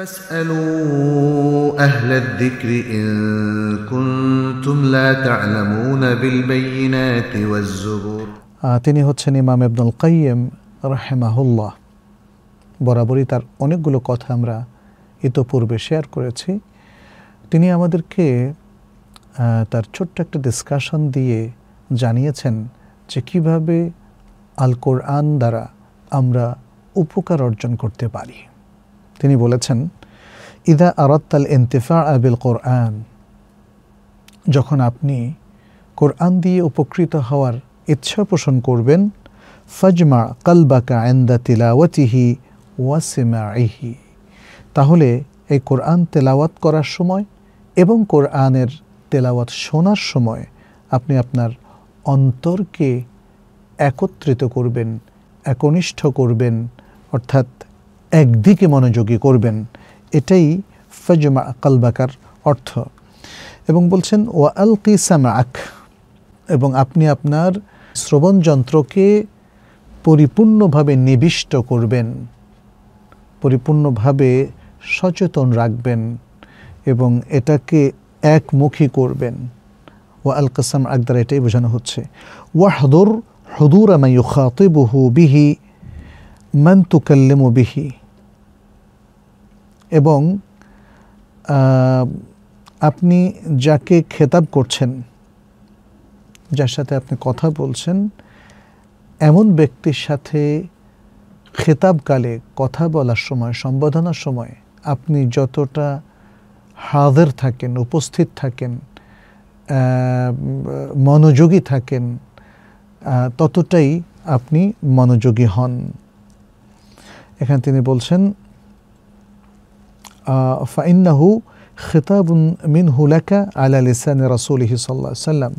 তিনি হচ্ছেন ইমাম আব্দুল কাইম রাহেমাহুল্লাহ বরাবরই তার অনেকগুলো কথা আমরা ইতোপূর্বে শেয়ার করেছি তিনি আমাদেরকে তার ছোট্ট একটা ডিসকাশন দিয়ে জানিয়েছেন যে কীভাবে আল কোরআন দ্বারা আমরা উপকার অর্জন করতে পারি তিনি বলেছেন ইদা আরাত্তাল ইন্তেফা আবিল কোরআন যখন আপনি কোরআন দিয়ে উপকৃত হওয়ার ইচ্ছা পোষণ করবেন ফজমা কালবাকা আন্দা তিলাওয়াতিহি ইহি তাহলে এই কোরআন তেলাওয়াত করার সময় এবং কোরআনের তেলাওয়াত শোনার সময় আপনি আপনার অন্তরকে একত্রিত করবেন একনিষ্ঠ করবেন অর্থাৎ একদিকে মনোযোগী করবেন এটাই ফজমা কালবাকার অর্থ এবং বলছেন ও আল কিসামাক এবং আপনি আপনার শ্রবণ যন্ত্রকে পরিপূর্ণভাবে নিবিষ্ট করবেন পরিপূর্ণভাবে সচেতন রাখবেন এবং এটাকে একমুখী করবেন ও আল কাসাম আকদার এটাই বোঝানো হচ্ছে ওয়াহদুর হদুর আমি বহু বিহি মান বিহি এবং আপনি যাকে খেতাব করছেন যার সাথে আপনি কথা বলছেন এমন ব্যক্তির সাথে খেতাবকালে কথা বলার সময় সম্বোধনার সময় আপনি যতটা হাজের থাকেন উপস্থিত থাকেন মনোযোগী থাকেন ততটাই আপনি মনোযোগী হন এখানে তিনি বলছেন ফাইন্নাহু খেতাবুন মিন হুলাকা আলা লিসানে রাসুলহি সাল্লা সাল্লাম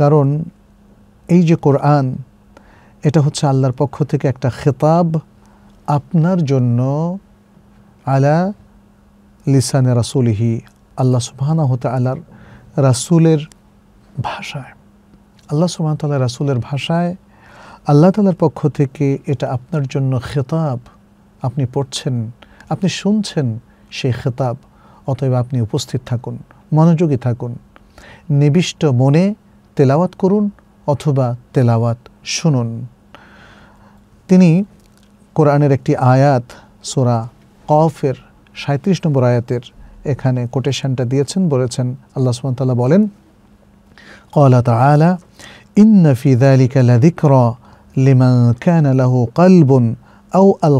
কারণ এই যে কোরআন এটা হচ্ছে আল্লাহর পক্ষ থেকে একটা খেতাব আপনার জন্য আলা লিসানে রাসুলহি আল্লাহ সুবাহানা আল্লাহর রাসুলের ভাষায় আল্লাহ সুবাহ তাল্লাহ রাসুলের ভাষায় আল্লাহ তালার পক্ষ থেকে এটা আপনার জন্য খেতাব আপনি পড়ছেন আপনি শুনছেন সেই খেতাব অতএব আপনি উপস্থিত থাকুন মনোযোগী থাকুন নিবিষ্ট মনে তেলাওয়াত করুন অথবা তেলাওয়াত শুনুন তিনি কোরআনের একটি আয়াত সোরা কফের সাঁত্রিশ নম্বর আয়াতের এখানে কোটেশনটা দিয়েছেন বলেছেন আল্লাহ সুমতাল্লাহ বলেন কলা তালা ইন্নফি দালিকা লাদিক্র লিমান কান লাহু কালবুন আউ আল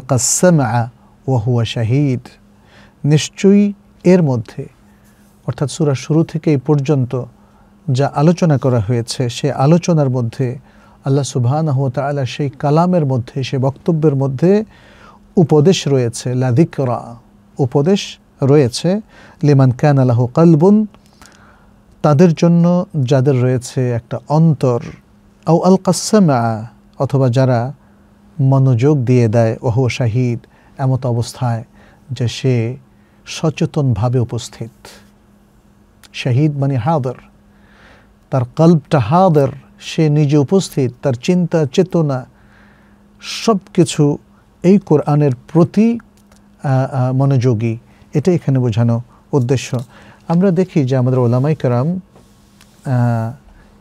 ওয়া হুয়া শাহিদ নিশ্চয়ই এর মধ্যে অর্থাৎ সুরা শুরু থেকে এই পর্যন্ত যা আলোচনা করা হয়েছে সে আলোচনার মধ্যে আল্লাহ সুবাহ তালা সেই কালামের মধ্যে সে বক্তব্যের মধ্যে উপদেশ রয়েছে লাদিকরা উপদেশ রয়েছে লিমান ক্যান আলাহ কালবুন তাদের জন্য যাদের রয়েছে একটা অন্তর আউ আল কাসমা অথবা যারা মনোযোগ দিয়ে দেয় ওহ শাহিদ এমত অবস্থায় যে সে সচেতনভাবে উপস্থিত শাহিদ মানে হাদার তার কল্পটা হাদার সে নিজে উপস্থিত তার চিন্তা চেতনা সব কিছু এই কোরআনের প্রতি মনোযোগী এটা এখানে বোঝানো উদ্দেশ্য আমরা দেখি যে আমাদের ওলামাই কারাম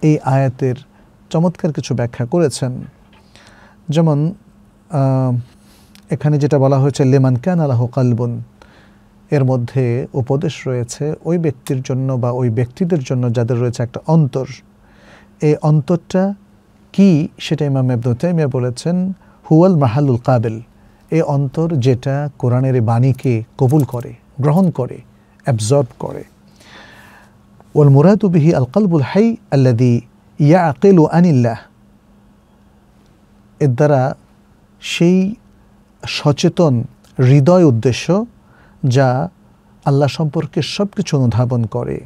এই আয়াতের চমৎকার কিছু ব্যাখ্যা করেছেন যেমন এখানে যেটা বলা হয়েছে লেমান কান আলাহ কালবন এর মধ্যে উপদেশ রয়েছে ওই ব্যক্তির জন্য বা ওই ব্যক্তিদের জন্য যাদের রয়েছে একটা অন্তর এই অন্তরটা কি সেটা ইমাম আব্দুল তাইমিয়া বলেছেন হুয়াল মাহালুল কাবেল এই অন্তর যেটা কোরআনের বাণীকে কবুল করে গ্রহণ করে অ্যাবজর্ব করে ওল মুরাদুবিহি আল কালবুল হাই আল্লাদি ইয়া আকেল আনিল্লাহ এর দ্বারা সেই সচেতন হৃদয় উদ্দেশ্য যা আল্লাহ সম্পর্কে সব কিছু অনুধাবন করে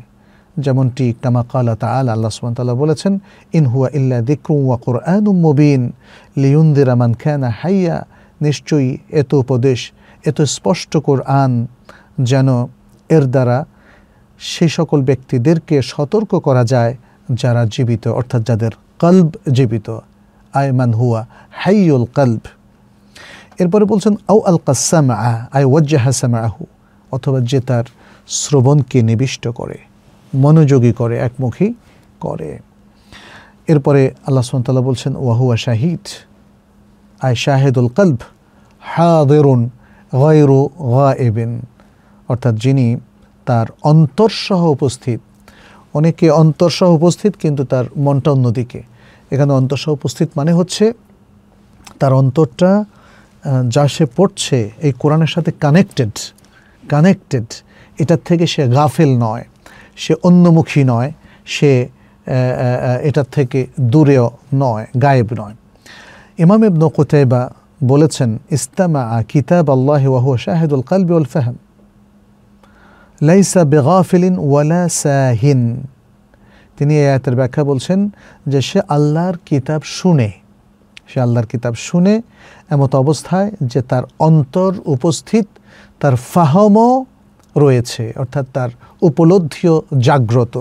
যেমনটি কামাকালা তাল আল্লাহ সুমতাল্লাহ বলেছেন ইনহুয়া ইল্লা দিক্রু ওয়া কোরআন মুবিন লিউন্দির আমান খ্যানা হাইয়া নিশ্চয়ই এত উপদেশ এত স্পষ্ট আন যেন এর দ্বারা সেই সকল ব্যক্তিদেরকে সতর্ক করা যায় যারা জীবিত অর্থাৎ যাদের কল্ব জীবিত আয়মান হুয়া হাইয়ুল কল্ব এরপরে বলছেন আউ আল কাসাম আই হাসাম আহু অথবা যে তার শ্রবণকে নিবিষ্ট করে মনোযোগী করে একমুখী করে এরপরে আল্লাহ সুমতাল্লাহ বলছেন আ শাহিদ আয় শাহেদুল কলব হাদেরুন গা এবেন অর্থাৎ যিনি তার অন্তরসহ উপস্থিত অনেকে অন্তরসহ উপস্থিত কিন্তু তার মনটা অন্যদিকে এখানে অন্তরসহ উপস্থিত মানে হচ্ছে তার অন্তরটা যা সে পড়ছে এই কোরআনের সাথে কানেক্টেড কানেক্টেড এটার থেকে সে গাফেল নয় সে অন্যমুখী নয় সে এটার থেকে দূরেও নয় গায়েব নয় ইমাম ইবনু কোথায়বা বলেছেন ইস্তামা কিতাব আল্লাহ ওয়াহু শাহেদুল কালবি উল ফাহাম লাইসা বেগাফিলিন ওয়ালা সাহিন তিনি এই আয়াতের ব্যাখ্যা বলছেন যে সে আল্লাহর কিতাব শুনে সে আল্লাহর কিতাব শুনে এমত অবস্থায় যে তার অন্তর উপস্থিত তার ফাহমও রয়েছে অর্থাৎ তার উপলব্ধিও জাগ্রত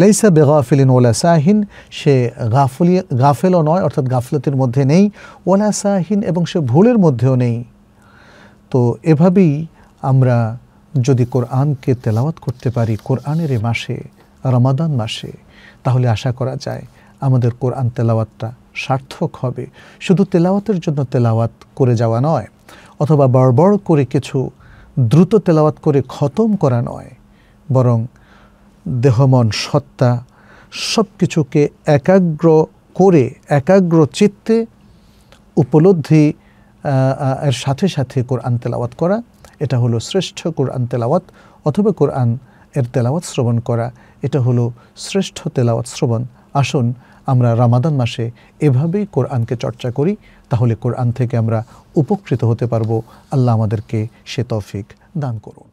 লেইসা বেগাফিলিন ওলা সাহিন সে গাফলি গাফেলও নয় অর্থাৎ গাফলতির মধ্যে নেই ওলা সাহিন এবং সে ভুলের মধ্যেও নেই তো এভাবেই আমরা যদি কোরআনকে তেলাওয়াত করতে পারি কোরআনের এ মাসে রমাদান মাসে তাহলে আশা করা যায় আমাদের কোরআন তেলাওয়াতটা সার্থক হবে শুধু তেলাওয়াতের জন্য তেলাওয়াত করে যাওয়া নয় অথবা বড় করে কিছু দ্রুত তেলাওয়াত করে খতম করা নয় বরং দেহমন সত্তা সব কিছুকে একাগ্র করে একাগ্র চিত্তে উপলব্ধি এর সাথে সাথে কোরআন তেলাওয়াত করা এটা হলো শ্রেষ্ঠ কোরআন তেলাওয়াত অথবা কোরআন এর তেলাওয়াত শ্রবণ করা এটা হলো শ্রেষ্ঠ তেলাওয়াত শ্রবণ আসুন আমরা রামাদান মাসে এভাবেই কোরআনকে চর্চা করি তাহলে কোরআন থেকে আমরা উপকৃত হতে পারবো আল্লাহ আমাদেরকে সে তৌফিক দান করুন